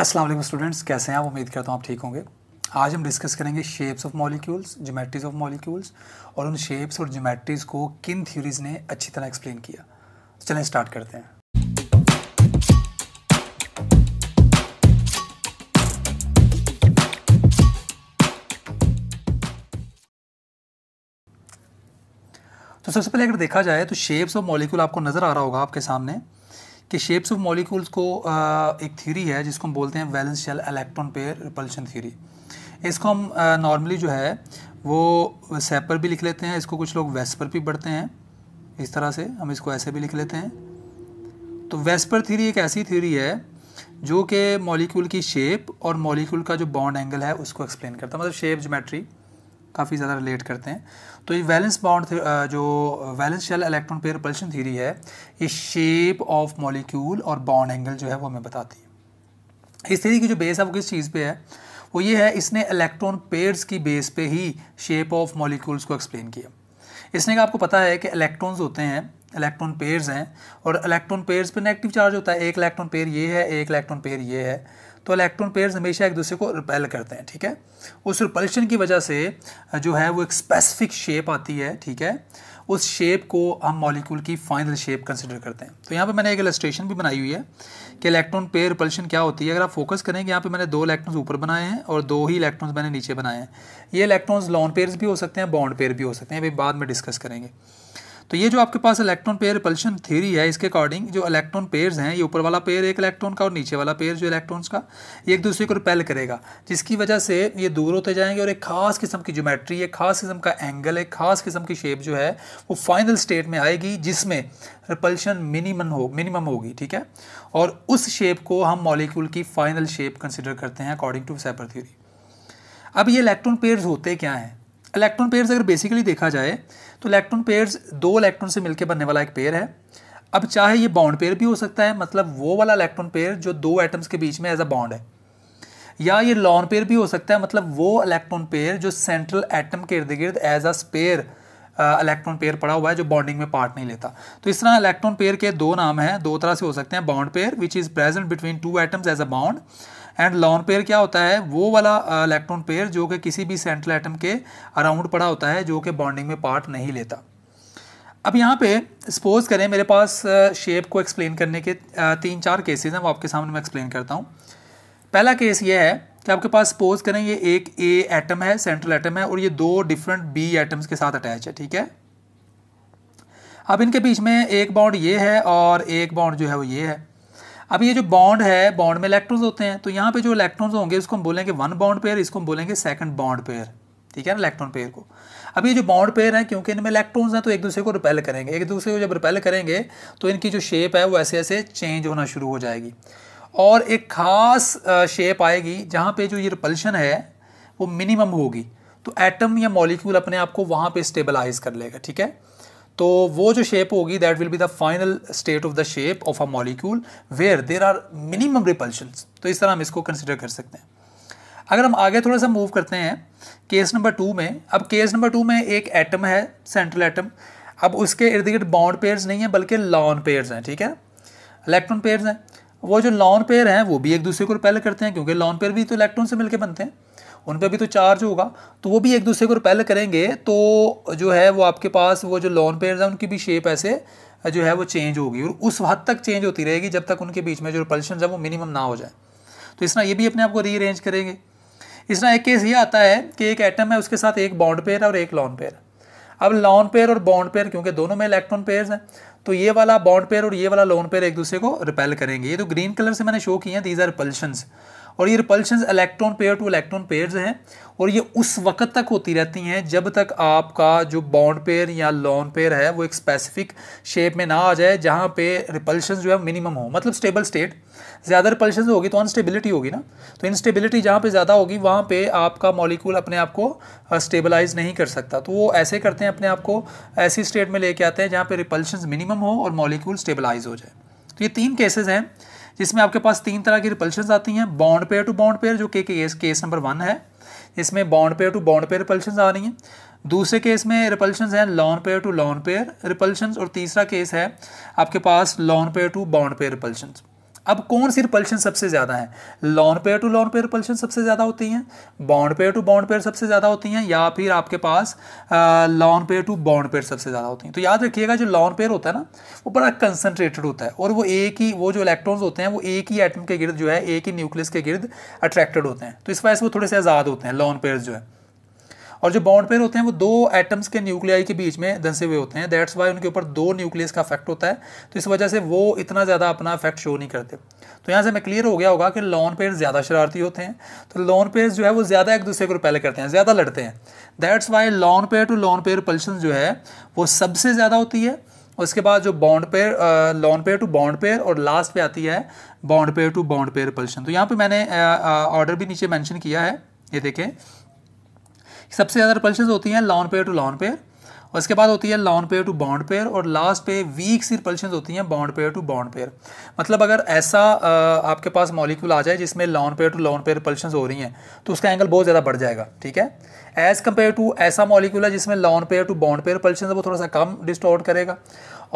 अस्सलाम वालेकुम स्टूडेंट्स कैसे हैं आप उम्मीद करता हूँ आप ठीक होंगे आज हम डिस्कस करेंगे shapes of molecules geometries of molecules और उन शेप्स और जोमेट्रीज को किन थ्योरीज ने अच्छी तरह एक्सप्लेन किया तो चलें स्टार्ट करते हैं तो सबसे पहले अगर देखा जाए तो शेप्स ऑफ मॉलिक्यूल आपको नज़र आ रहा होगा आपके सामने कि शेप्स ऑफ मॉलिक्यूल्स को एक थ्योरी है जिसको हम बोलते हैं valence shell electron pair repulsion theory इसको हम नॉर्मली जो है वो सेपर भी लिख लेते हैं इसको कुछ लोग वेस्पर भी पढ़ते हैं इस तरह से हम इसको ऐसे भी लिख लेते हैं तो वेस्पर थ्योरी एक ऐसी थ्योरी है जो कि मॉलिक्यूल की शेप और मॉलिक्यूल का जो बॉन्ड एंगल है उसको एक्सप्लेन करता है मतलब शेप जोमेट्री काफ़ी ज़्यादा रिलेट करते हैं तो ये वैलेंस बाउंड जो valence shell electron pair repulsion theory है ये शेप ऑफ मॉलिक्यूल और बाउंड एंगल जो है वो हमें बताती है इस थीरी की जो बेस है वो किस चीज़ पे है वो ये है इसने इलेक्ट्रॉन पेयर्स की बेस पे ही शेप ऑफ मॉलिक्यूल्स को एक्सप्लेन किया इसने का आपको पता है कि इलेक्ट्रॉन्स होते हैं इलेक्ट्रॉन पेयर्स हैं और इलेक्ट्रॉन पेयर्स पे नेगेटिव चार्ज होता है एक इलेक्ट्रॉन पेयर ये है एक इलेक्ट्रॉन पेयर ये है तो इलेक्ट्रॉन पेयर्स हमेशा एक दूसरे को रिपेल करते हैं ठीक है उस रिपल्शन की वजह से जो है वो एक स्पेसिफिक शेप आती है ठीक है उस शेप को हम मॉलिक्यूल की फाइनल शेप कंसिडर करते हैं तो यहाँ पर मैंने एक इलस्ट्रेशन भी बनाई हुई है कि इलेक्ट्रॉन पेयर रिपल्शन क्या होती है अगर आप फोकस करें कि यहाँ पर मैंने दो इलेक्ट्रॉन्स ऊपर बनाए हैं और दो ही इलेक्ट्रॉन्स मैंने नीचे बनाए हैं ये इलेक्ट्रॉन्स लॉन पेयर्स भी हो सकते हैं बॉन्ड पेयर भी हो सकते हैं अभी बाद में डिस्कस करेंगे तो ये जो आपके पास इलेक्ट्रॉन पेयर रिपल्शन थ्योरी है इसके अकॉर्डिंग जो इलेक्ट्रॉन पेयर्स हैं ये ऊपर वाला पेयर एक इलेक्ट्रॉन का और नीचे वाला पेयर जो इलेक्ट्रॉन्स का ये एक दूसरे को रिपेल करेगा जिसकी वजह से ये दूर होते जाएंगे और एक खास किस्म की ज्योमेट्री एक खास किस्म का एंगल एक खास किस्म की शेप जो है वो फाइनल स्टेट में आएगी जिसमें रिपल्शन मिनिमम हो मिनिमम होगी ठीक है और उस शेप को हम मॉलिक्यूल की फाइनल शेप कंसिडर करते हैं अकॉर्डिंग टू सेपर थ्योरी अब ये इलेक्ट्रॉन पेयर्स होते क्या हैं इलेक्ट्रॉन पेयर्स अगर बेसिकली देखा जाए तो इलेक्ट्रॉन पेयर दो इलेक्ट्रॉन से मिलकर बनने वाला एक पेयर है अब चाहे ये बाउंड पेयर भी हो सकता है मतलब वो वाला इलेक्ट्रॉन पेयर जो दो एटम्स के बीच में एज अ बाउंड है या ये लॉन पेयर भी हो सकता है मतलब वो इलेक्ट्रॉन पेयर जो सेंट्रल एटम के इर्द गिर्द as a spare electron pair पड़ा हुआ है जो बॉन्डिंग में पार्ट नहीं लेता तो इस तरह इलेक्ट्रॉन पेयर के दो नाम हैं दो तरह से हो सकते हैं bond pair which is present between two atoms as a bond and lone pair क्या होता है वो वाला इलेक्ट्रॉन पेयर जो कि किसी भी सेंट्रल एटम के अराउंड पड़ा होता है जो कि बॉन्डिंग में पार्ट नहीं लेता अब यहाँ पे सपोज करें मेरे पास शेप को एक्सप्लेन करने के तीन चार केसेज हैं वो आपके सामने मैं एक्सप्लेन करता हूँ पहला केस ये है कि आपके पास सपोज करें ये एक ए एटम है सेंट्रल एटम है और ये दो डिफरेंट बी एटम्स के साथ अटैच है ठीक है अब इनके बीच में एक बॉन्ड ये है और एक बॉन्ड जो है वो ये है अब ये जो बॉन्ड है बॉन्ड में इलेक्ट्रॉन्स होते हैं तो यहाँ पे जो इलेक्ट्रॉन्स होंगे इसको हम बोलेंगे वन बॉन्ड पेयर इसको हम बोलेंगे सेकंड बॉन्ड पेयर ठीक है ना इलेक्ट्रॉन पेयर को अब ये जो बॉन्ड पेयर हैं क्योंकि इनमें इलेक्ट्रॉन्स हैं तो एक दूसरे को रिपेल करेंगे एक दूसरे को जब रिपेल करेंगे तो इनकी जो शेप है वो ऐसे ऐसे चेंज होना शुरू हो जाएगी और एक ख़ास शेप आएगी जहाँ पर जो ये रिपल्शन है वो मिनिमम होगी तो एटम या मॉलिक्यूल अपने आप को वहाँ पर स्टेबलाइज कर लेगा ठीक है तो वो जो शेप होगी that will be the final state of the shape of a molecule where there are minimum repulsion तो इस तरह हम इसको कंसिडर कर सकते हैं अगर हम आगे थोड़ा सा मूव करते हैं केस नंबर टू में अब केस नंबर टू में एक एटम है सेंट्रल एटम अब उसके इर्द गिर्द बाउंड पेयर्स नहीं है बल्कि लॉन पेयर्स हैं ठीक है इलेक्ट्रॉन पेयर्स हैं वो जो लॉन पेयर हैं वो भी एक दूसरे को रिपेल करते हैं क्योंकि लॉन पेयर भी तो इलेक्ट्रॉन से मिलकर बनते हैं उन पर भी तो चार्ज होगा तो वो भी एक दूसरे को रिपेल करेंगे तो जो है वो आपके पास वो जो लॉन पेयर है उनकी भी शेप ऐसे जो है वो चेंज होगी और उस हद तक चेंज होती रहेगी जब तक उनके बीच में जो रिपल्शन है वो मिनिमम ना हो जाए तो इस ये भी अपने आप को रीअरेंज करेंगे इस एक केस ये आता है कि एक एटम है उसके साथ एक बॉन्ड पेयर और एक लॉन पेयर अब लॉन पेयर और बॉन्ड पेयर क्योंकि दोनों में इलेक्ट्रॉन पेयर हैं तो ये वाला बॉन्ड पेयर और ये वाला लॉन पेयर एक दूसरे को रिपेल करेंगे ये तो ग्रीन कलर से मैंने शो किए हैं दीज आर रिपल्शंस और ये repulsion electron pair to electron pair हैं और ये उस वक्त तक होती रहती हैं जब तक आपका जो बॉन्ड पेयर या लॉन पेयर है वो एक स्पेसिफिक शेप में ना आ जाए जहाँ पे रिपल्शन जो है मिनिमम हो मतलब स्टेबल स्टेट ज़्यादा रिपल्शन होगी तो अनस्टेबिलिटी होगी ना तो इनस्टेबिलिटी जहाँ पे ज़्यादा होगी वहाँ पे आपका मॉलिक्यूल अपने आप को स्टेबलाइज नहीं कर सकता तो वो ऐसे करते हैं अपने आप को ऐसी स्टेट में लेके आते हैं जहाँ पर रिपल्शन मिनिमम हो और मॉलिक्यूल स्टेबलाइज हो जाए तो ये तीन केसेज हैं जिसमें आपके पास तीन तरह की रिपल्शन आती हैं bond pair to bond pair जो के केस केस नंबर वन है इसमें bond pair to bond pair repulsion आ रही हैं दूसरे केस में रिपल्शन हैं lone pair to lone pair repulsion और तीसरा केस है आपके पास lone pair to bond pair repulsion अब कौन सी रिपल्शन सबसे ज़्यादा है lone pair to lone pair repulsion सबसे ज़्यादा होती हैं bond pair to bond pair सबसे ज़्यादा होती हैं या फिर आपके पास lone pair to bond pair सबसे ज़्यादा होती हैं तो याद रखिएगा जो लॉन पेयर होता है ना वो बड़ा कंसनट्रेटेड होता है और वो एक ही वो जो इलेक्ट्रॉन्स होते हैं वो एक ही एटम के गिर्द जो है एक ही न्यूक्लियस के गिर्द अट्रैक्टेड होते हैं तो इस वजह से वो थोड़े से आज़ाद होते हैं लॉन पेयर जो है और जो बॉन्ड पेयर होते हैं वो दो एटम्स के न्यूक्लियाई के बीच में धंसे हुए होते हैं दैट्स वाई उनके ऊपर दो न्यूक्लियस का अफेक्ट होता है तो इस वजह से वो इतना ज़्यादा अपना अफेक्ट शो नहीं करते तो यहाँ से मैं क्लियर हो गया होगा कि लॉन पेयर ज़्यादा शरारती होते हैं तो लॉन पेयर जो है वो ज़्यादा एक दूसरे को रिपेल करते हैं ज़्यादा लड़ते हैं that's why lone pair to lone pair repulsion जो है वो सबसे ज़्यादा होती है उसके बाद जो bond pair lone pair to bond pair और लास्ट पे आती है bond pair to bond pair repulsion तो यहाँ पे मैंने ऑर्डर भी नीचे मेंशन किया है ये देखें सबसे ज़्यादा रिपल्शन होती हैं lone pair to lone pair और इसके बाद होती है lone pair to bond pair और लास्ट पे वीक सी रिपल्शन होती हैं bond pair to bond pair मतलब अगर ऐसा आपके पास मॉलिक्यूल आ जाए जिसमें lone pair to lone pair repulsion हो रही हैं तो उसका एंगल बहुत ज़्यादा बढ़ जाएगा ठीक है एज कम्पेयर टू ऐसा मॉलिक्यूल है जिसमें lone pair to bond pair repulsion है वो थोड़ा सा कम डिस्टोर्ट करेगा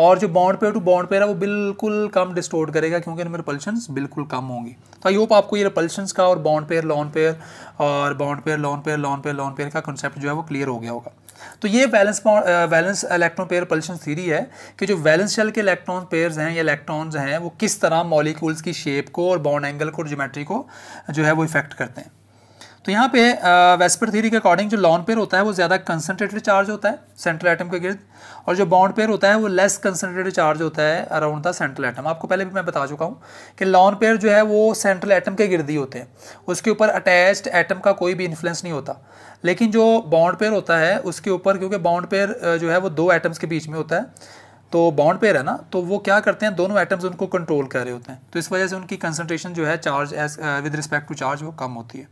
और जो bond pair to bond pair है वो बिल्कुल कम डिस्टोर्ट करेगा क्योंकि इनमें रिपल्शन बिल्कुल कम होंगी तो आई होप आपको ये रिपल्शन का और बाउंड पेयर लॉन पेयर और bond pair lone pair lone pair lone pair का कॉन्सेप्ट जो है वो क्लियर हो गया होगा तो ये valence valence electron pair repulsion theory है कि जो बैलेंस शेल के इलेक्ट्रॉन पेयर्स हैं या इलेक्ट्रॉन्स हैं वो किस तरह मॉलिक्यूल्स की शेप को और बॉन्ड एंगल को और ज्योमेट्री को जो है वो इफेक्ट करते हैं तो यहाँ पे वेस्पर थीरी के अकॉर्डिंग जो लॉन पेयर होता है वो ज़्यादा कंसनट्रेटेड चार्ज होता है सेंट्रल एटम के गिर्द और जो बॉन्ड पेयर होता है वो लेस कंसनट्रेटेड चार्ज होता है अराउंड द सेंट्रल एटम आपको पहले भी मैं बता चुका हूँ कि लॉन पेयर जो है वो सेंट्रल एटम के गिर्द ही होते हैं उसके ऊपर अटैच्ड एटम का कोई भी इन्फ्लुएंस नहीं होता लेकिन जो बॉन्ड पेयर होता है उसके ऊपर क्योंकि बॉन्ड पेयर जो है वो दो एटम्स के बीच में होता है तो बॉन्ड पेयर है ना तो वो क्या करते हैं दोनों एटम्स उनको कंट्रोल कर रहे होते हैं तो इस वजह से उनकी कंसनट्रेशन जो है charge as with respect to charge वो कम होती है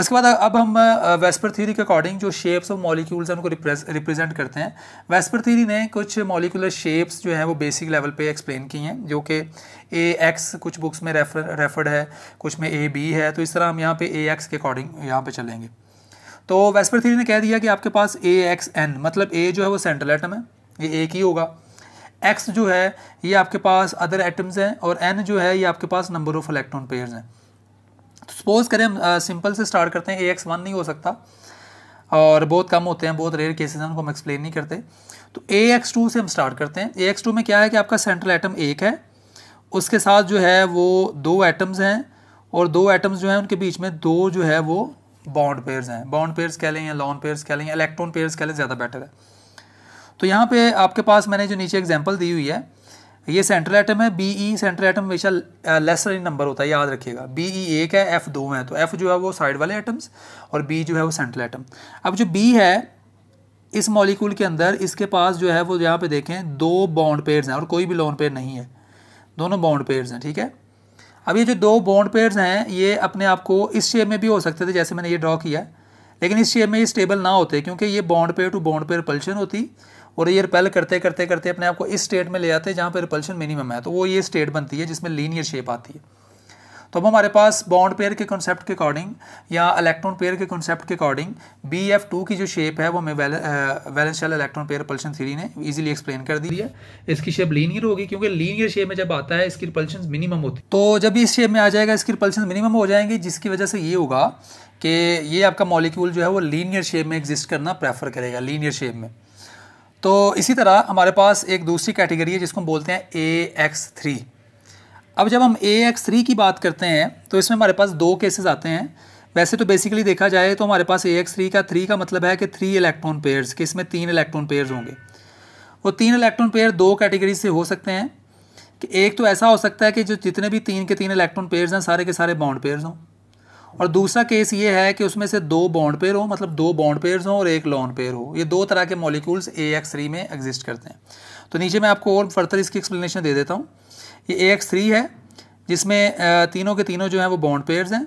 उसके बाद अब हम वेस्पर थ्योरी के अकॉर्डिंग जो शेप्स ऑफ मॉलिक्यूल्स हैं उनको रिप्रेजेंट करते हैं वेस्पर थ्योरी ने कुछ मॉलिकुलर शेप्स जो हैं वो बेसिक लेवल पे एक्सप्लेन की हैं जो कि ए एक्स कुछ बुक्स में रेफर रेफर्ड है कुछ में ए बी है तो इस तरह हम यहाँ पे ए एक्स के अकॉर्डिंग यहाँ पे चलेंगे तो वेस्पर थ्योरी ने कह दिया कि आपके पास ए एक्स एन मतलब ए जो है वो सेंट्रल एटम है ये एक ही होगा एक्स जो है ये आपके पास अदर एटम्स हैं और एन जो है ये आपके पास नंबर ऑफ इलेक्ट्रॉन पेयर्स हैं सपोज करें हम सिंपल से स्टार्ट करते हैं ए एक्स वन नहीं हो सकता और बहुत कम होते हैं बहुत रेयर केसेस हैं उनको हम एक्सप्लेन नहीं करते तो ए एक्स टू से हम स्टार्ट करते हैं ए एक्स टू में क्या है कि आपका सेंट्रल एटम एक है उसके साथ जो है वो दो एटम्स हैं और दो एटम्स जो हैं उनके बीच में दो जो है वो बॉन्ड पेयर्स हैं बॉन्ड पेयर्स कह लें या लॉन पेयर्स कह लें या इलेक्ट्रॉन पेयर्स कह लें ज़्यादा बेटर है तो यहाँ पे आपके पास मैंने जो नीचे एग्जांपल दी हुई है ये सेंट्रल एटम है बी ई सेंट्रल एटम हमेशा लेसर इन नंबर होता है याद रखिएगा बी ई e एक है एफ दो है तो एफ जो है वो साइड वाले एटम्स और बी जो है वो सेंट्रल एटम अब जो बी है इस मॉलिक्यूल के अंदर इसके पास जो है वो यहाँ पे देखें दो बॉन्ड पेयर्स हैं और कोई भी लॉन्ड पेयर नहीं है दोनों बॉन्ड पेयर्स हैं ठीक है अब ये जो दो बॉन्ड पेयर्स हैं ये अपने आप को इस शेप में भी हो सकते थे जैसे मैंने ये ड्रॉ किया लेकिन इस शेप में ये स्टेबल ना होते क्योंकि ये bond pair to bond pair repulsion होती और ये रिपेल करते करते करते अपने आप को इस स्टेट में ले आते हैं जहाँ पर रिपल्शन मिनिमम है तो वो ये स्टेट बनती है जिसमें लीनियर शेप आती है तो अब हमारे पास बॉन्ड पेयर के कॉन्सेप्ट के अकॉर्डिंग या इलेक्ट्रॉन पेयर के कॉन्सेप्ट के अकॉर्डिंग बी एफ टू की जो शेप है वो हमें valence electron pair repulsion theory ने इजीली एक्सप्लेन कर दी है इसकी शेप लीनियर होगी क्योंकि लीनियर शेप में जब आता है इसकी रिपल्शन मिनिमम होती तो जब इस शेप में आ जाएगा इसकी रिपल्शन मिनिमम हो जाएंगे जिसकी वजह से ये होगा कि ये आपका मॉलिक्यूल जो है वो लीनियर शेप में एग्जिस्ट करना प्रेफर करेगा लीनियर शेप में तो इसी तरह हमारे पास एक दूसरी कैटेगरी है जिसको हम बोलते हैं ए एक्स थ्री अब जब हम ए एक्स थ्री की बात करते हैं तो इसमें हमारे पास दो केसेस आते हैं वैसे तो बेसिकली देखा जाए तो हमारे पास ए एक्स थ्री का थ्री का मतलब है कि थ्री इलेक्ट्रॉन पेयर्स कि इसमें तीन इलेक्ट्रॉन पेयर्स होंगे वो तीन इलेक्ट्रॉन पेयर दो कैटेगरी से हो सकते हैं कि एक तो ऐसा हो सकता है कि जो जितने भी तीन के तीन इलेक्ट्रॉन पेयर्स हैं सारे के सारे बाउंड पेयर्स हों और दूसरा केस ये है कि उसमें से दो बॉन्ड पेयर हो मतलब दो बॉन्ड पेयर्स हों और एक लॉन पेयर हो ये दो तरह के मॉलिक्यूल्स ए एक्स थ्री में एग्जिस्ट करते हैं तो नीचे मैं आपको और फर्दर इसकी एक्सप्लेनेशन दे देता हूँ ये ए एक्स थ्री है जिसमें तीनों के तीनों जो हैं वो बॉन्ड पेयर्स हैं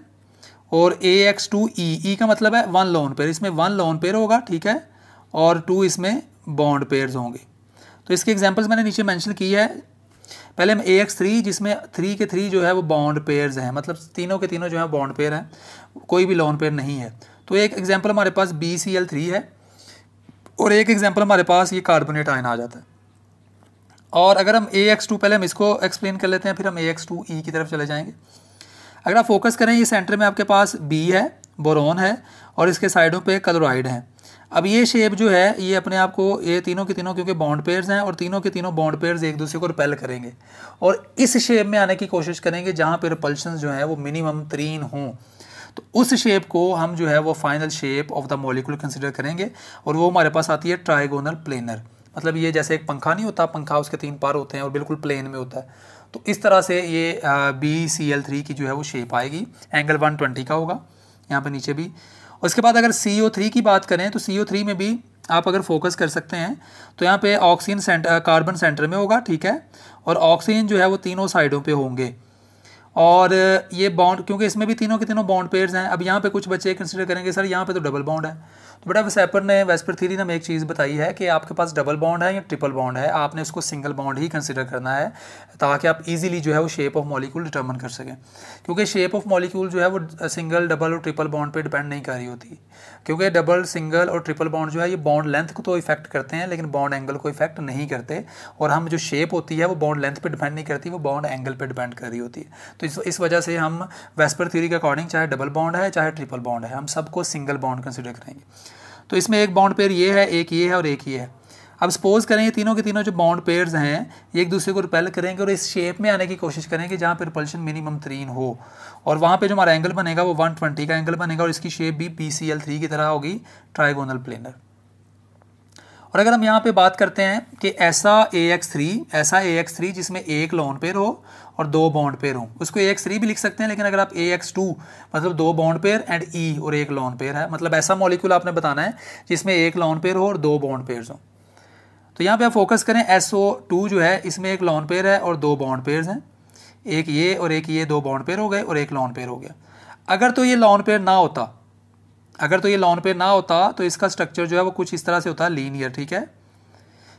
और ए एक्स टू ई ई का मतलब है वन लॉन पेयर इसमें वन लॉन पेयर होगा ठीक है और टू इसमें बॉन्ड पेयर्स होंगे तो इसके एग्जाम्पल्स मैंने नीचे मैंशन की है पहले हम ए एक्स थ्री जिसमें थ्री के थ्री जो है वो बॉन्ड पेयर्स हैं मतलब तीनों के तीनों जो है बॉन्ड पेयर हैं कोई भी लॉन पेयर नहीं है तो एक एग्जाम्पल हमारे पास बी सी एल थ्री है और एक एग्जाम्पल हमारे पास ये कार्बोनेट आयन आ जाता है और अगर हम ए एक्स टू पहले हम इसको एक्सप्लेन कर लेते हैं फिर हम ए एक्स टू ई की तरफ चले जाएंगे अगर आप फोकस करें ये सेंटर में आपके पास बी है बोरोन है और इसके साइडों पे क्लोराइड हैं अब ये शेप जो है ये अपने आप को ये तीनों के तीनों क्योंकि बॉन्ड पेयर्स हैं और तीनों के तीनों बॉन्ड पेयर्स एक दूसरे को रिपेल करेंगे और इस शेप में आने की कोशिश करेंगे जहाँ पे रिपल्शन जो है वो मिनिमम तीन हों तो उस शेप को हम जो है वो final shape of the molecule consider करेंगे और वो हमारे पास आती है ट्राइगोनल प्लेनर मतलब ये जैसे एक पंखा नहीं होता पंखा उसके तीन पार होते हैं और बिल्कुल प्लेन में होता है तो इस तरह से ये बी सी एल थ्री की जो है वो शेप आएगी एंगल वन ट्वेंटी का होगा यहाँ पर नीचे भी और इसके बाद अगर सी ओ थ्री की बात करें तो सी ओ थ्री में भी आप अगर फोकस कर सकते हैं तो यहाँ पे ऑक्सीजन सेंटर कार्बन सेंटर में होगा ठीक है और ऑक्सीजन जो है वो तीनों साइडों पे होंगे और ये बॉन्ड क्योंकि इसमें भी तीनों के तीनों बॉन्ड पेयर्स हैं अब यहाँ पे कुछ बच्चे कंसिडर करेंगे सर यहाँ पे तो डबल बॉन्ड है बेटा वैसेपर ने वेस्पर थीरी ने हमें एक चीज़ बताई है कि आपके पास डबल बॉन्ड है या ट्रिपल बॉन्ड है आपने उसको सिंगल बॉन्ड ही कंसिडर करना है ताकि आप ईजिली जो है वो शेप ऑफ मॉलिक्यूल डिटर्मन कर सकें क्योंकि शेप ऑफ मॉलिक्यूल जो है वो सिंगल डबल और ट्रिपल बॉन्ड पर डिपेंड नहीं कर रही होती क्योंकि डबल सिंगल और ट्रिपल बॉन्ड जो है ये बॉन्ड लेंथ को तो इफेक्ट करते हैं लेकिन बॉन्ड एंगल को इफेक्ट नहीं करते और हम जो शेप होती है वो बॉन्ड लेंथ पर डिपेंड नहीं करती वो बॉन्ड एंगल पर डिपेंड कर रही होती है तो इस, इस वजह से हम वेस्पर थ्योरी के अकॉर्डिंग चाहे डबल बॉन्ड है चाहे ट्रिपल बॉन्ड है हम सबको सिंगल बॉन्ड कंसिडर करेंगे तो इसमें एक बॉन्ड पेयर ये है एक ये है और एक ये है अब सपोज करें ये तीनों के तीनों जो बॉन्ड पेयर्स हैं एक दूसरे को रिपेल करेंगे और इस शेप में आने की कोशिश करेंगे जहाँ पर रिपल्शन मिनिमम थ्रीन हो और वहाँ पे जो हमारा एंगल बनेगा वो 120 का एंगल बनेगा और इसकी शेप भी पी सी एल थ्री की तरह होगी ट्राइगोनल प्लेनर और अगर हम यहाँ पे बात करते हैं कि ऐसा ए एक्स थ्री ऐसा ए एक्स थ्री जिसमें एक लोन पेयर हो और दो बॉन्ड पेयर हों उसको ए एक्स थ्री भी लिख सकते हैं लेकिन अगर आप ए एक्स टू मतलब दो बॉन्ड पेयर एंड ई और एक लॉन पेयर है मतलब ऐसा मॉलिक्यूल आपने बताना है जिसमें एक लॉन पेयर हो और दो बॉन्ड पेयर हों तो यहाँ पे आप फोकस करें एस ओ टू जो है इसमें एक लॉन पेयर है और दो बॉन्ड पेयर हैं एक ये और एक ये दो बॉन्ड पेयर हो गए और एक लॉन पेयर हो गया अगर तो ये लॉन पेयर ना होता अगर तो ये लॉन पेयर ना होता तो इसका स्ट्रक्चर जो है वो कुछ इस तरह से होता है लीनियर ठीक है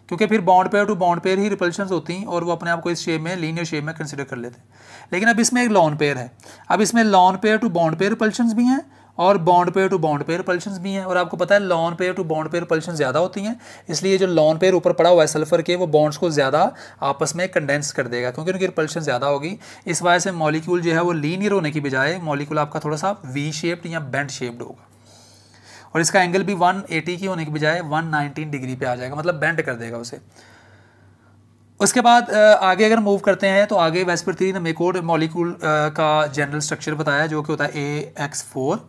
क्योंकि फिर bond pair to bond pair ही रिपल्शन होती हैं और वो अपने आप को इस शेप में लीनियर शेप में कंसिडर कर लेते हैं लेकिन अब इसमें एक लॉन पेयर है अब इसमें lone pair to bond pair repulsion भी हैं और bond pair to bond pair pulsion भी हैं और आपको पता है lone pair to bond pair pulsion ज़्यादा होती हैं इसलिए जो लॉन पेयर ऊपर पड़ा हुआ है सल्फर के वो बॉन्ड्स को ज़्यादा आपस में कंडेंस कर देगा क्योंकि उनकी रिपल्शन ज़्यादा होगी इस वजह से मॉलिक्यूल जो है वो लीनियर होने की बजाय मॉलिक्यूल आपका थोड़ा सा वी शेप्ड या बेंड शेप्ड होगा और इसका एंगल भी 180 की होने के बजाय 119 डिग्री पे आ जाएगा मतलब बेंड कर देगा उसे उसके बाद आगे अगर मूव करते हैं तो आगे वेस्पर ने मेकोड मॉलिक्यूल का जनरल स्ट्रक्चर बताया जो कि होता है ए एक्स फोर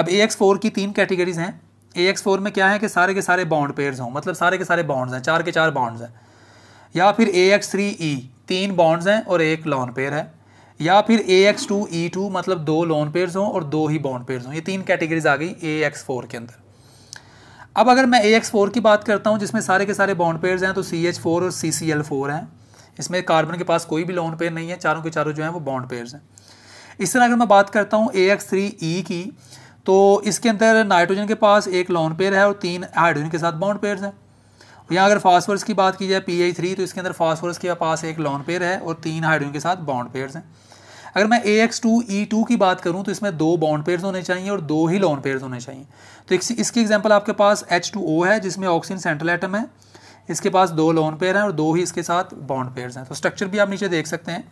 अब ए एक्स फोर की तीन कैटेगरीज हैं ए एक्स फोर में क्या है कि सारे के सारे बाउंड पेयर्स हों मतलब सारे के सारे बाउंड हैं चार के चार बाउंड हैं या फिर ए एक्स थ्री ई तीन बाउंड हैं और एक लॉन पेयर है या फिर A X two E two मतलब दो लोन पेयर्स हों और दो ही बॉन्ड पेयर्स हों ये तीन कैटेगरीज आ गई ए एक्स फोर के अंदर अब अगर मैं ए एक्स फोर की बात करता हूँ जिसमें सारे के सारे बॉन्ड पेयर्स हैं तो सी एच फोर और सी सी एल फोर हैं इसमें कार्बन के पास कोई भी लोन पेयर नहीं है चारों के चारों जो हैं वो बॉन्ड पेयर्स हैं इस तरह अगर मैं बात करता हूँ ए एक्स थ्री ई की तो इसके अंदर नाइट्रोजन के पास एक लॉन पेयर है और तीन हाइड्रोजन के साथ बॉन्ड पेयर्स हैं यहाँ अगर फास्फोरस की बात की जाए पी आई थ्री तो इसके अंदर फास्फोरस के पास एक लॉन पेयर है और तीन हाइड्रोजन के साथ बॉन्ड पेयर्स हैं अगर मैं A X two E two की बात करूँ तो इसमें दो बॉन्ड पेयर्स होने चाहिए और दो ही लॉन पेयर्स होने चाहिए तो इसकी एग्जाम्पल आपके पास एच टू ओ है जिसमें ऑक्सीजन सेंट्रल एटम है इसके पास दो लॉन पेयर हैं और दो ही इसके साथ बॉन्ड पेयर्स हैं तो स्ट्रक्चर भी आप नीचे देख सकते हैं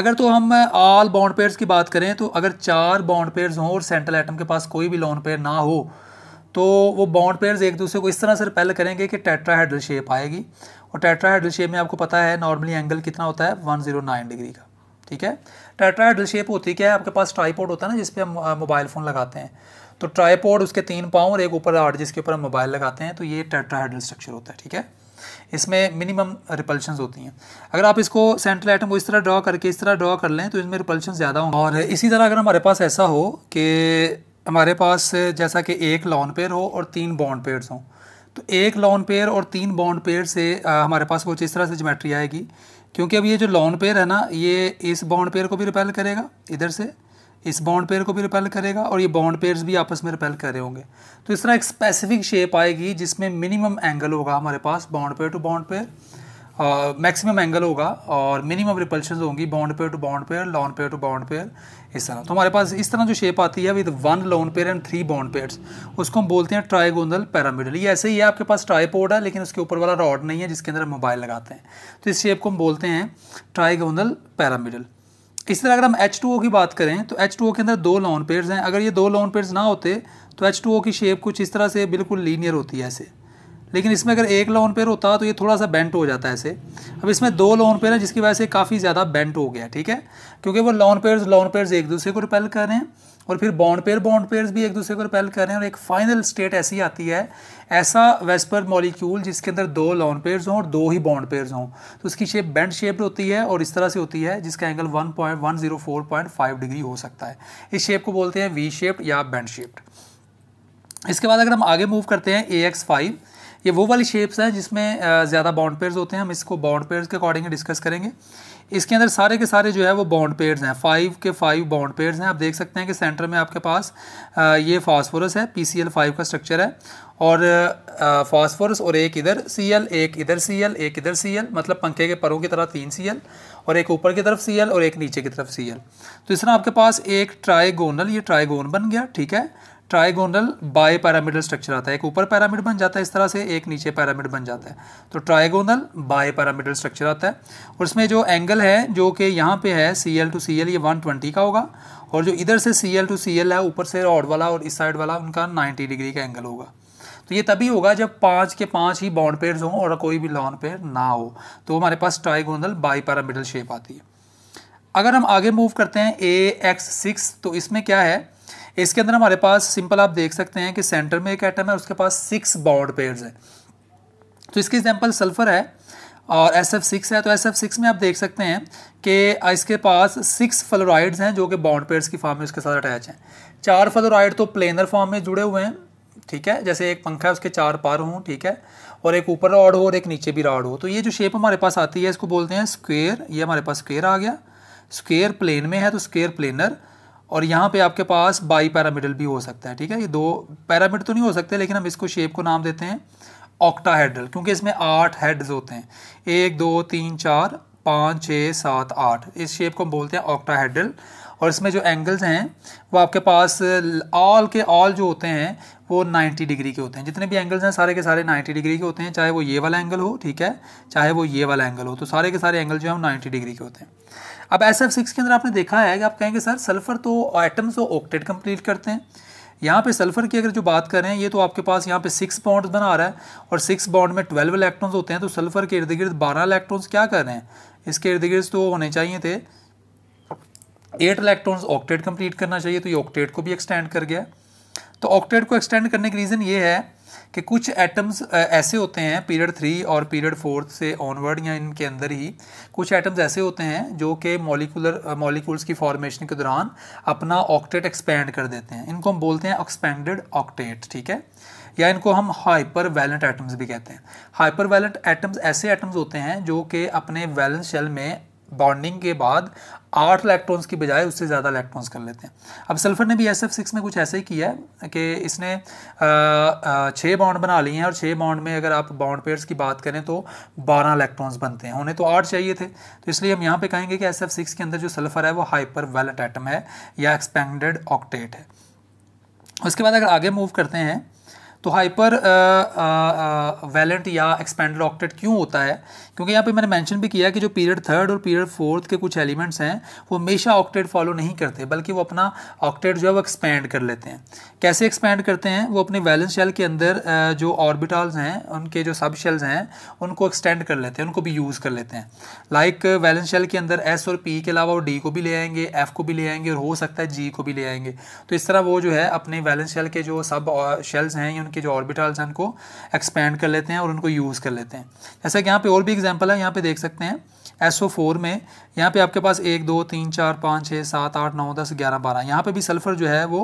अगर तो हम ऑल बॉन्ड पेयर्स की बात करें तो अगर चार बॉन्ड पेयर्स हों और सेंट्रल एटम के पास कोई भी लॉन पेयर ना हो तो वो बॉन्ड पेयर्स एक दूसरे को इस तरह से रिपेल करेंगे कि टेट्राहेड्रल शेप आएगी और टेट्राहेड्रल शेप में आपको पता है नॉर्मली एंगल कितना होता है 109 डिग्री का ठीक है टेट्राइडल शेप होती क्या है आपके पास ट्राईपोड होता है ना जिसपे हम मोबाइल फ़ोन लगाते हैं तो ट्राईपोड उसके तीन पाँव और एक ऊपर आठ जिसके ऊपर हम मोबाइल लगाते हैं तो ये टेट्राहाइड्रल स्ट्रक्चर होता है ठीक है इसमें मिनिमम रिपल्शन होती हैं अगर आप इसको सेंट्रल आइटम को इस तरह ड्रॉ करके इस तरह ड्रॉ कर लें तो इसमें रिपल्शन ज़्यादा होंगे और इसी तरह अगर हमारे पास ऐसा हो कि हमारे पास जैसा कि एक लॉन पेयर हो और तीन बॉन्ड पेयर्स हों तो एक लॉन पेयर और तीन बॉन्ड पेयर से आ, हमारे पास कुछ इस तरह से जोमेट्री आएगी क्योंकि अब ये जो लॉन पेयर है ना ये इस बॉन्ड पेयर को भी रिपेल करेगा इधर से इस बॉन्ड पेयर को भी रिपेल करेगा और ये बॉन्ड पेयर्स भी आपस में रिपेल कर रहे होंगे तो इस तरह एक स्पेसिफिक शेप आएगी जिसमें मिनिमम एंगल होगा हमारे पास bond pair to bond pair maximum uh, angle होगा और मिनिमम रिपल्शन होंगी bond pair to bond pair lone pair to bond pair इस तरह तो हमारे पास इस तरह जो शेप आती है with one lone pair and three bond pairs उसको हम बोलते हैं ट्राइगोनल पैरामिडल ये ऐसे ही है आपके पास ट्राईपोर्ड है लेकिन उसके ऊपर वाला रॉड नहीं है जिसके अंदर हम मोबाइल लगाते हैं तो इस शेप को हम बोलते हैं ट्राइगोनल पैरामिडल इसी तरह अगर हम एच की बात करें तो एच के अंदर दो लॉन पेयर्स हैं अगर ये दो लॉन पेयर्स ना होते तो एच की शेप कुछ इस तरह से बिल्कुल लीनियर होती है ऐसे लेकिन इसमें अगर एक लोन पेयर होता तो ये थोड़ा सा बेंट हो जाता है ऐसे अब इसमें दो लोन पेयर हैं जिसकी वजह से काफ़ी ज़्यादा बेंट हो गया ठीक है क्योंकि वो लोन पेयर्स लोन पेयर्स एक दूसरे को रिपेल कर रहे हैं और फिर बॉन्ड पेयर बॉन्ड पेयर्स भी एक दूसरे को रिपेल कर रहे हैं और एक फाइनल स्टेट ऐसी आती है ऐसा वेस्पर मॉलिक्यूल जिसके अंदर दो लॉन पेयर्स हों और दो ही बॉन्ड पेयर्स हों तो उसकी शेप बेंड शेप्ड होती है और इस तरह से होती है जिसका एंगल 1.104.5 डिग्री हो सकता है इस शेप को बोलते हैं वी शेप्ड या बेंड शेप्ड इसके बाद अगर हम आगे मूव करते हैं ए एक्स फाइव ये वो वाली शेप्स हैं जिसमें ज़्यादा बॉन्ड पेयर्स होते हैं हम इसको बॉन्ड पेयर्स के अकॉर्डिंग डिस्कस करेंगे इसके अंदर सारे के सारे जो है वो बॉन्ड पेयर्स हैं फाइव के फाइव बॉन्ड पेयर्स हैं आप देख सकते हैं कि सेंटर में आपके पास ये फॉस्फोरस है पी सी एल फाइव का स्ट्रक्चर है और फॉस्फोरस और एक इधर सी एल एक इधर सी एल एक इधर सी एल मतलब पंखे के परों की तरह तीन सी एल और एक ऊपर की तरफ सी एल और एक नीचे की तरफ सी एल तो इस तरह आपके पास एक ट्राइगोनल ये ट्राइगोन बन गया ठीक है ट्राइगोनल बाय पैरामिडल स्ट्रक्चर आता है एक ऊपर पैरामिड बन जाता है इस तरह से एक नीचे पैरामिड बन जाता है तो ट्राइगोनल बाय पैरामिडल स्ट्रक्चर आता है और इसमें जो एंगल है जो कि यहाँ पे है C L to C L ये वन ट्वेंटी का होगा और जो इधर से C L to C L है ऊपर से रॉड वाला और इस साइड वाला उनका नाइन्टी डिग्री का एंगल होगा तो ये तभी होगा जब पाँच के पाँच ही बॉन्ड पेयर्स हों और कोई भी लॉन पेयर ना हो तो हमारे पास ट्राइगोनल बाई पैरामिडल शेप आती है अगर हम आगे मूव करते हैं ए एक्स सिक्स तो इसमें क्या है इसके अंदर हमारे पास सिंपल आप देख सकते हैं कि सेंटर में एक एटम है उसके पास सिक्स बॉन्ड पेयर्स हैं तो इसकी एग्जाम्पल सल्फर है और एस एफ सिक्स है तो एस एफ सिक्स में आप देख सकते हैं कि इसके पास सिक्स फ्लोराइड्स हैं जो कि बॉन्ड पेयर्स की फॉर्म में उसके साथ अटैच हैं चार फ्लोराइड तो प्लेनर फॉर्म में जुड़े हुए हैं ठीक है जैसे एक पंखा है उसके चार पार हों ठीक है और एक ऊपर रॉड हो और एक नीचे भी रॉड हो तो ये जो शेप हमारे पास आती है इसको बोलते हैं स्क्वेयर ये हमारे पास स्क्वेयर आ गया स्क्वेयर प्लेन में है तो स्क्वेयर प्लेनर और यहाँ पे आपके पास बाई पैरामिडल भी हो सकता है ठीक है ये दो पैरामिड तो नहीं हो सकते लेकिन हम इसको शेप को नाम देते हैं ऑक्टाहेड्रल क्योंकि इसमें आठ हेड्स होते हैं एक दो तीन चार पाँच छः सात आठ इस शेप को हम बोलते हैं ऑक्टाहेड्रल और इसमें जो एंगल्स हैं वो आपके पास ऑल के ऑल जो होते हैं वो 90 डिग्री के होते हैं जितने भी एंगल्स हैं सारे के सारे 90 डिग्री के होते हैं चाहे वो ये वाला एंगल हो ठीक है चाहे वो ये वाला एंगल हो तो सारे के सारे एंगल जो हैं वो 90 डिग्री के होते हैं अब एस एफ सिक्स के अंदर आपने देखा है कि आप कहेंगे सर सल्फर तो आइटम्स तो ऑक्टेट कंप्लीट करते हैं यहाँ पे सल्फर की अगर जो बात करें ये तो आपके पास यहाँ पे सिक्स बॉन्ड्स बना रहा है और सिक्स बॉन्ड में ट्वेल्व इलेक्ट्रॉन्स होते हैं तो सल्फर के इर्द गिर्द बारह इलेक्ट्रॉन्स क्या कर रहे हैं इसके इर्द गिर्द तो होने चाहिए थे एट इलेक्ट्रॉन्स ऑक्टेट कंप्लीट करना चाहिए तो ये ऑक्टेट को भी एक्सटेंड कर गया तो ऑक्टेट को एक्सटेंड करने की रीज़न ये है कि कुछ एटम्स ऐसे होते हैं पीरियड थ्री और पीरियड फोर्थ से ऑनवर्ड या इनके अंदर ही कुछ एटम्स ऐसे होते हैं जो कि मॉलिकुलर मॉलिकुल्स की फॉर्मेशन के दौरान अपना ऑक्टेट एक्सपेंड कर देते हैं इनको हम बोलते हैं एक्सपेंडेड ऑक्टेट ठीक है या इनको हम हाइपर वैलेंट एटम्स भी कहते हैं हाइपर वैलेंट एटम्स ऐसे एटम्स होते हैं जो कि अपने वैलेंस शेल में बॉन्डिंग के बाद आठ इलेक्ट्रॉन्स की बजाय उससे ज़्यादा इलेक्ट्रॉन्स कर लेते हैं अब सल्फर ने भी एस एफ सिक्स में कुछ ऐसे ही किया है कि इसने छः बॉन्ड बना लिए हैं और छः बॉन्ड में अगर आप बॉन्ड पेयर्स की बात करें तो बारह इलेक्ट्रॉन्स बनते हैं उन्हें तो आठ चाहिए थे तो इसलिए हम यहाँ पे कहेंगे कि एस एफ सिक्स के अंदर जो सल्फर है वो हाइपर वेलट एटम है या एक्सपेंडेड ऑक्टेट है उसके बाद अगर आगे मूव करते हैं तो हाइपर वैलेंट या एक्सपेंडेड ऑक्टेट क्यों होता है क्योंकि यहाँ पे मैंने मेंशन भी किया कि जो पीरियड थर्ड और पीरियड फोर्थ के कुछ एलिमेंट्स हैं वो हमेशा ऑक्टेट फॉलो नहीं करते बल्कि वो अपना ऑक्टेट जो है वो एक्सपेंड कर लेते हैं कैसे एक्सपेंड करते हैं वो अपने वैलेंस शेल के अंदर जो ऑर्बिटल्स हैं उनके जो सब शेल्स हैं उनको एक्सटेंड कर लेते हैं उनको भी यूज़ कर लेते हैं लाइक like, वैलेंस शेल के अंदर एस और पी के अलावा वो डी को भी ले आएंगे एफ को भी ले आएंगे और हो सकता है जी को भी ले आएंगे तो इस तरह वो जो है अपने वैलेंस शेल के जो सब शेल्स हैं या उनके जो ऑर्बिटल्स हैं उनको एक्सपेंड कर लेते हैं और उनको यूज़ कर लेते हैं जैसा कि यहाँ पे और भी एग्जाम एग्जाम्पल है यहाँ पे देख सकते हैं एस ओ फोर में यहाँ पे आपके पास एक दो तीन चार पाँच छः सात आठ नौ दस ग्यारह बारह यहाँ पे भी सल्फर जो है वो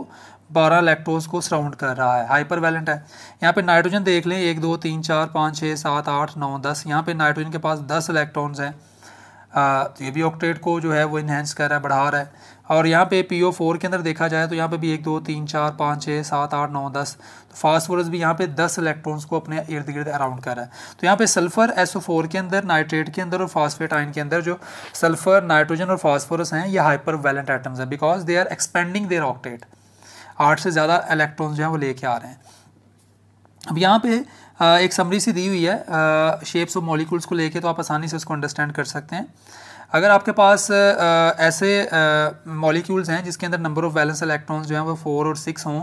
बारह इलेक्ट्रोस को सराउंड कर रहा है हाइपर वैलेंट है यहाँ पे नाइट्रोजन देख लें एक दो तीन चार पाँच छः सात आठ नौ दस यहाँ पे नाइट्रोजन के पास दस इलेक्ट्रॉन्स हैं तो ये भी ऑक्टेट को जो है वो इन्हेंस कर रहा है बढ़ा रहा है और यहाँ पे पी फोर के अंदर देखा जाए तो यहाँ पे भी एक दो तीन चार पाँच छः सात आठ नौ दस तो फास्फोरस भी यहाँ पे दस इलेक्ट्रॉन्स को अपने इर्द गिर्द अराउंड कर रहा है तो यहाँ पे सल्फर एस ओ फोर के अंदर नाइट्रेट के अंदर और फास्फेट आइन के अंदर जो सल्फर नाइट्रोजन और फास्फोरस हैं ये हाइपर वैलेंट आइटम्स हैं because they are expanding their octet आठ से ज़्यादा इलेक्ट्रॉन्स जो हैं वो लेके आ रहे हैं अब यहाँ पे एक समरी सी दी हुई है शेप्स ऑफ मॉलिक्यूल्स को लेके तो आप आसानी से उसको अंडरस्टैंड कर सकते हैं अगर आपके पास ऐसे मॉलिक्यूल्स हैं जिसके अंदर नंबर ऑफ़ वैलेंस इलेक्ट्रॉन्स जो हैं वो फोर और सिक्स हों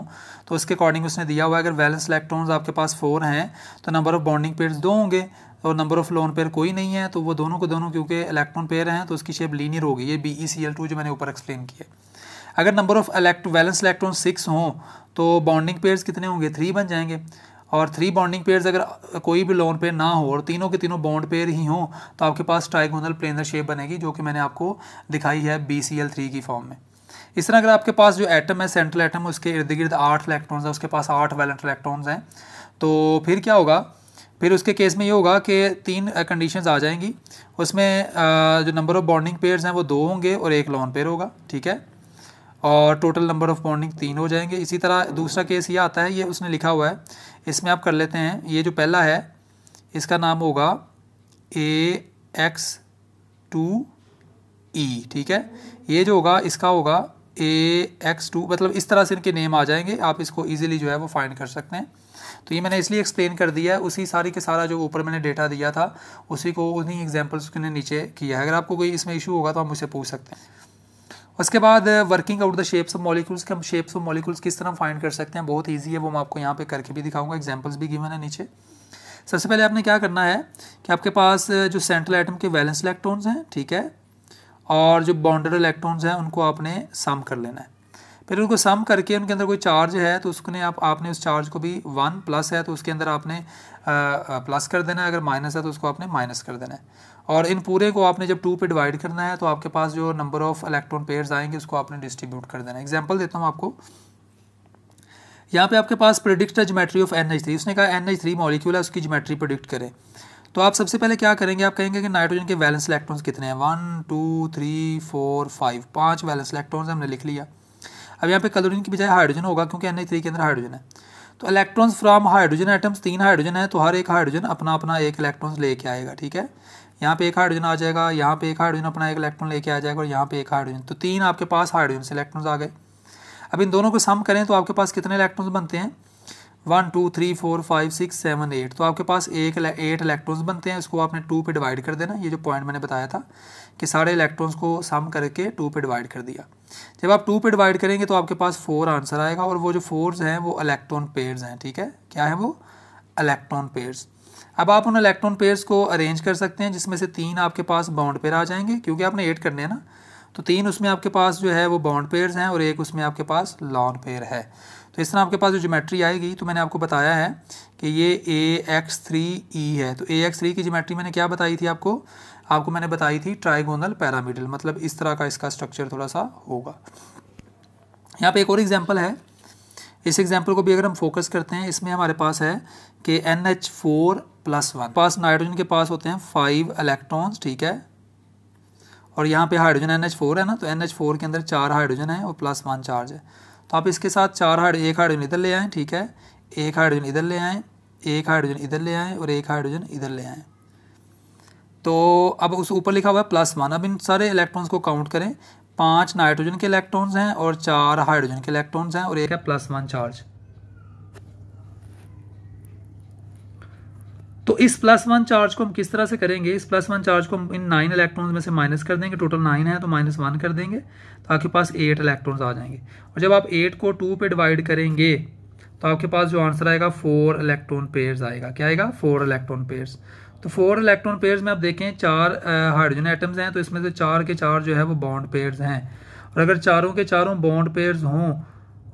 तो उसके अकॉर्डिंग उसने दिया हुआ है अगर वैलेंस इलेक्ट्रॉन्स आपके पास फोर हैं तो नंबर ऑफ़ बॉन्डिंग पेयर्स दो होंगे और नंबर ऑफ लोन पेयर कोई नहीं है तो वो दोनों को दोनों क्योंकि इलेक्ट्रॉन पेयर हैं तो उसकी शेप लीनियर होगी ये B E C L two जो मैंने ऊपर एक्सप्लेन किया अगर number of elect valence electron six हों तो बॉन्डिंग पेयर्स कितने होंगे थ्री बन जाएंगे और थ्री बॉन्डिंग पेयर्स अगर कोई भी लोन पेयर ना हो और तीनों के तीनों बॉन्ड पेयर ही हो तो आपके पास ट्राइगोनल प्लेनर शेप बनेगी जो कि मैंने आपको दिखाई है बी सी एल थ्री की फॉर्म में इस तरह अगर आपके पास जो एटम है सेंट्रल एटम उसके इर्द गिर्द आठ इलेक्ट्रॉन्स है उसके पास आठ वैलेंट इलेक्ट्रॉन्स हैं तो फिर क्या होगा फिर उसके केस में ये होगा कि तीन कंडीशन आ जाएंगी उसमें जो नंबर ऑफ बॉन्डिंग पेयर्स हैं वो दो होंगे और एक लॉन पेयर होगा ठीक है और टोटल नंबर ऑफ बॉन्डिंग तीन हो जाएंगे इसी तरह दूसरा केस ये आता है ये उसने लिखा हुआ है इसमें आप कर लेते हैं ये जो पहला है इसका नाम होगा ए एक्स टू ई ठीक है ये जो होगा इसका होगा ए एक्स टू मतलब इस तरह से इनके नेम आ जाएंगे आप इसको ईजिली जो है वो फाइंड कर सकते हैं तो ये मैंने इसलिए एक्सप्लेन कर दिया है उसी सारी के सारा जो ऊपर मैंने डेटा दिया था उसी को उन्हीं एग्जाम्पल्स के नीचे किया है अगर आपको कोई इसमें इशू होगा तो आप मुझसे पूछ सकते हैं उसके बाद working out the shapes of molecules के हम शेप्स ऑफ मॉलिक्यूल्स किस तरह फाइंड कर सकते हैं बहुत ईजी है वो मैं आपको यहाँ पे करके भी दिखाऊंगा एग्जाम्पल्स भी गिवन है नीचे सबसे पहले आपने क्या करना है कि आपके पास uh, जो सेंट्रल एटम के वैलेंस इलेक्ट्रॉन्स हैं ठीक है और जो बाउंड्री इलेक्ट्रॉन्स हैं उनको आपने सम कर लेना है फिर उनको सम करके उनके अंदर कोई चार्ज है तो उसने आप आपने उस चार्ज को भी वन प्लस है तो उसके अंदर आपने आ, uh, प्लस uh, कर देना है अगर माइनस है तो उसको आपने माइनस कर देना है और इन पूरे को आपने जब टू पे डिवाइड करना है तो आपके पास जो नंबर ऑफ इलेक्ट्रॉन पेयर्स आएंगे उसको आपने डिस्ट्रीब्यूट कर देना एग्जाम्पल देता हूँ आपको यहाँ पे आपके पास predict geometry of N three उसने कहा एन एच थ्री मॉलिक्यूल है उसकी जोमेट्री प्रिडिक्ट करें तो आप सबसे पहले क्या करेंगे आप कहेंगे कि नाइट्रोजन के वैलेंस इलेक्ट्रॉन्स कितने हैं one two three four five पाँच वैलेंस इलेक्ट्रॉन्स हमने लिख लिया अब यहाँ पे कलोरिन की बजाय हाइड्रोजन होगा क्योंकि एन थ्री के अंदर हाइड्रोजन है तो इलेक्ट्रॉन्स फ्रॉम हाइड्रोजन आइटम्स तीन हाइड्रोजन है तो हर एक हाइड्रोजन अपना अपना एक इलेक्ट्रॉन्स लेके आएगा ठीक है यहाँ पे एक हाइड्रोजन आ जाएगा यहाँ पे एक हाइड्रोजन अपना एक इलेक्ट्रॉन लेके आ जाएगा और यहाँ पे एक हाइड्रोजन तो तीन आपके पास हाइड्रोजन से इलेक्ट्रॉन्स आ गए अब इन दोनों को सम करें तो आपके पास कितने इलेक्ट्रॉन्स बनते हैं one two three four five six seven eight तो आपके पास एक एट इलेक्ट्रॉन्स बनते हैं इसको आपने टू पे डिवाइड कर देना ये जो पॉइंट मैंने बताया था कि सारे इलेक्ट्रॉन्स को सम करके टू पे डिवाइड कर दिया जब आप टू पे डिवाइड करेंगे तो आपके पास फोर आंसर आएगा और वो जो फोर्स हैं वो इलेक्ट्रॉन पेयर्स हैं ठीक है क्या है वो इलेक्ट्रॉन पेयर्स अब आप उन इलेक्ट्रॉन पेयर्स को अरेंज कर सकते हैं जिसमें से तीन आपके पास बाउंड पेयर आ जाएंगे क्योंकि आपने एड करने हैं ना तो तीन उसमें आपके पास जो है वो बाउंड पेयर्स हैं और एक उसमें आपके पास लॉन पेयर है तो इस तरह आपके पास जो जोमेट्री आएगी तो मैंने आपको बताया है कि ये ए एक्स थ्री ई है तो ए एक्स थ्री की जोमेट्री मैंने क्या बताई थी आपको आपको मैंने बताई थी ट्राइगोनल पैरामीडल मतलब इस तरह का इसका स्ट्रक्चर थोड़ा सा होगा यहाँ पर एक और एग्जाम्पल है इस एग्जाम्पल को भी अगर हम फोकस करते हैं इसमें हमारे पास है कि N H four plus one पास नाइट्रोजन के पास होते हैं फाइव इलेक्ट्रॉन्स ठीक है और यहाँ पे हाइड्रोजन एन एच फोर है ना तो एन एच फोर के अंदर चार हाइड्रोजन है और प्लस वन चार्ज है तो आप इसके साथ चार हाइड एक हाइड्रोजन इधर ले आएँ ठीक है एक हाइड्रोजन इधर ले आएँ एक हाइड्रोजन इधर ले आएँ और एक हाइड्रोजन इधर ले आएँ तो अब उस ऊपर लिखा हुआ है प्लस वन अब इन सारे इलेक्ट्रॉन्स को काउंट करें पाँच नाइट्रोजन के इलेक्ट्रॉन्स हैं और चार हाइड्रोजन के इलेक्ट्रॉन्स हैं और एक है प्लस वन चार्ज तो इस प्लस वन चार्ज को हम किस तरह से करेंगे इस प्लस वन चार्ज को हम इन नाइन इलेक्ट्रॉन्स में से माइनस कर देंगे टोटल नाइन है तो माइनस वन कर देंगे तो आपके पास एट इलेक्ट्रॉन्स आ जाएंगे और जब आप एट को टू पे डिवाइड करेंगे तो आपके पास जो आंसर आएगा फोर इलेक्ट्रॉन पेयर्स आएगा क्या आएगा फोर इलेक्ट्रॉन पेयर्स तो फोर इलेक्ट्रॉन पेयर्स में आप देखें चार हाइड्रोजन एटम्स हैं तो इसमें से चार के चार जो है वो बॉन्ड पेयर्स हैं और अगर चारों के चारों बॉन्ड पेयर्स हों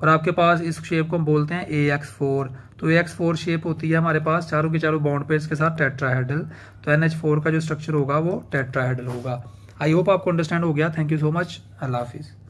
और आपके पास इस शेप को हम बोलते हैं ए एक्स फोर तो एक्स फोर शेप होती है हमारे पास चारों के चारों बाउंड पेयर्स के साथ टेट्राहेड्रल तो एन एच फोर का जो स्ट्रक्चर होगा वो टेट्राहेड्रल होगा आई होप आपको अंडरस्टैंड हो गया थैंक यू सो मच अल्लाह हाफिज़